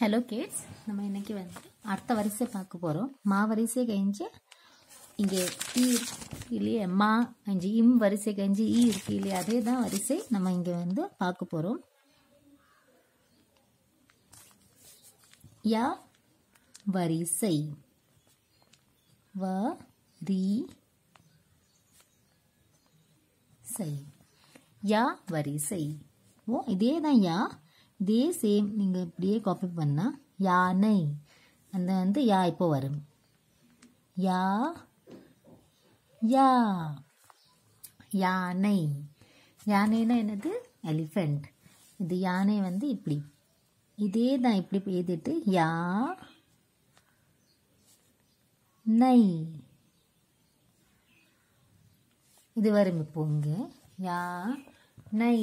Hello Gates நம்ம இன்னைக்கு வந்து அடுத்த வரிசை பார்க்க போகிறோம் மா வரிசை கழிஞ்சு இங்கே ஈ இல்லையே மா கஞ்சி இம் வரிசை கஞ்சி ஈ இருக்கு இல்லையா அதே தான் வரிசை நம்ம இங்கே வந்து பார்க்க போகிறோம் யா வரிசை வ ரி சை யா வரிசை ஓ இதே தான் யா இதே சேம் நீங்கள் இப்படியே காப்பி பண்ணால் யானை அந்த வந்து யா இப்போ வரும் யா யா யானை யானைனா என்னது எலிஃபெண்ட் இது யானை வந்து இப்படி இதே தான் இப்படி எழுதிட்டு யா நை இது வரும் இப்போ இங்கே யா நை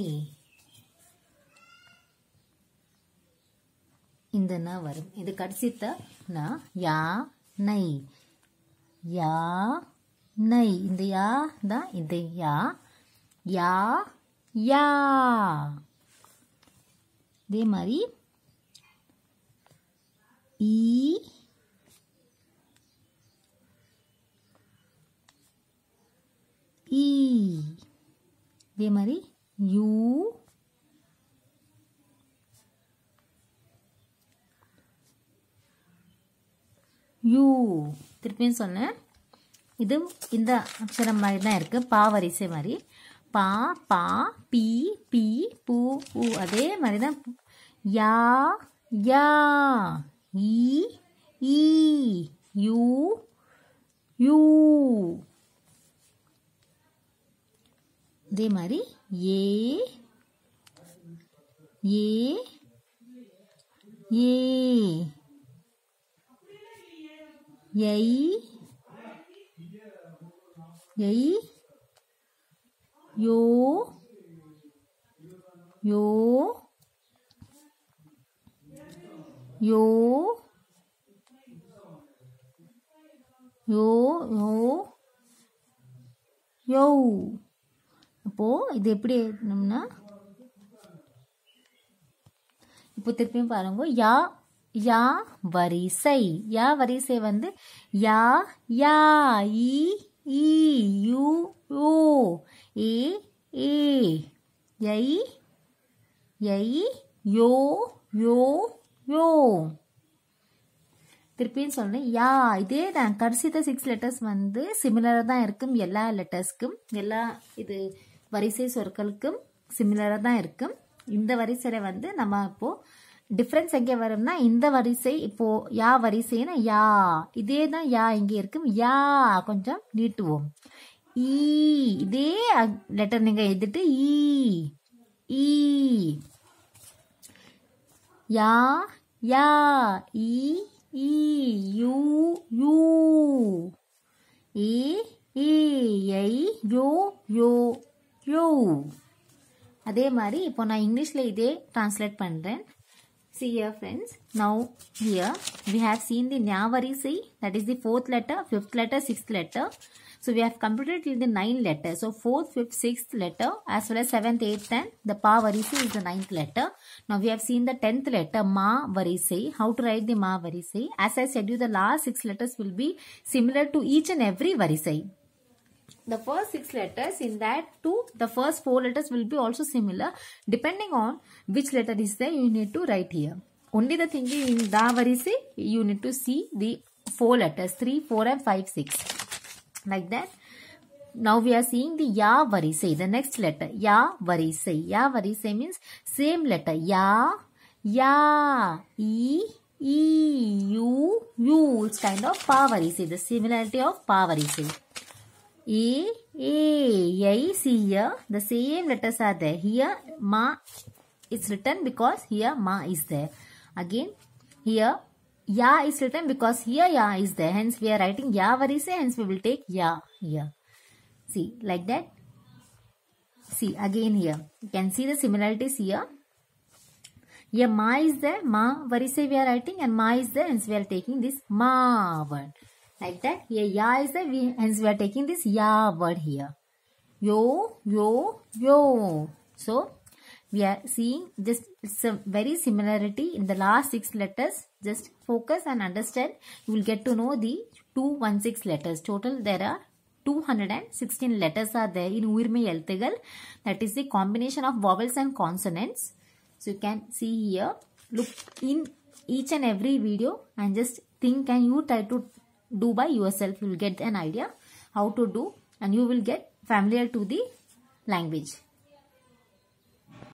இந்த ந வரும் இது கடைசித்த ந யா நை யா நை இந்த யா தான் இந்த யா யா யா இதே மாதிரி ஈ ஈ இதே மாதிரி யூ யூ திருப்பியும் சொன்னேன் இது இந்த அக்ஷரம் மாதிரி தான் இருக்குது பா வரிசை மாதிரி பா பா பி பி பூ ஊ அதே மாதிரி தான் யா யா ஈ யூ யூ அதே மாதிரி ஏ ஏ ஏ எய் எய் யோ யோ யோ யோ யோ யோ அப்போது இது எப்படி எழுதணும்னா இப்போ திருப்பியும் பாருங்க யா யா வரிசை யா வரிசை வந்து யா யா இ யு ஓ ஏ ஏ யை யை யோ யோ யோ திருப்பியும் சொல்கிறேன் யா இதே தான் கடைசித்த சிக்ஸ் லெட்டர்ஸ் வந்து சிமிலராக தான் இருக்கும் எல்லா லெட்டர்ஸ்க்கும் எல்லா இது வரிசை சொற்களுக்கும் சிமிலராக தான் இருக்கும் இந்த வரிசையில் வந்து நம்ம இப்போது டிஃப்ரென்ஸ் எங்கே வரும்னா இந்த வரிசை இப்போ யா வரிசைனா யா இதே தான் யா இங்கே இருக்கும் யா கொஞ்சம் நீட்டுவோம் ஈ இதே லெட்டர் நீங்க எழுதிட்டு ஈ ஈ யா யா ஈ ஈ யூ யூ ஈ ஈ ஐ யோ யோ யோ அதே மாதிரி இப்போ நான் இங்கிலீஷில் இதே டிரான்ஸ்லேட் பண்ணுறேன் See here friends, now here we have seen the Nyavari C that is the fourth letter, fifth letter, sixth letter. So we have completed till the nine letter. So fourth, fifth, sixth letter as well as seventh, eighth and the Pa Varisi is the ninth letter. Now we have seen the tenth letter Ma Varisi. How to write the Ma Varisi? As I said you the last six letters will be similar to each and every Varisi the first six letters in that two the first four letters will be also similar depending on which letter is there you need to write here only the thing in da varisi you need to see the four letters 3 4 and 5 6 like that now we are seeing the ya varise the next letter ya varise ya varise means same letter ya ya e e u u it's kind of pavarise the similarity of pavarise a, see here. The same letters are there. Here, Ma is written because here Ma is there. Again, here Ya is written because here Ya is there. Hence, we are writing Ya Varise. Hence, we will take Ya here. See, like that. See, again here. You can see the similarities here. Here Ma is there. Ma Varise we are writing and Ma is there. Hence, we are taking this Ma word. Like that. Here ya is the, we, hence we are taking this ya word here. Yo, yo, yo. So, we are seeing just some very similarity in the last six letters. Just focus and understand. You will get to know the 216 letters. Total there are 216 letters are there in Uirme Eltegal. That is the combination of vowels and consonants. So you can see here. Look in each and every video and just think and you try to do by yourself. You will get an idea how to do and you will get familiar to the language.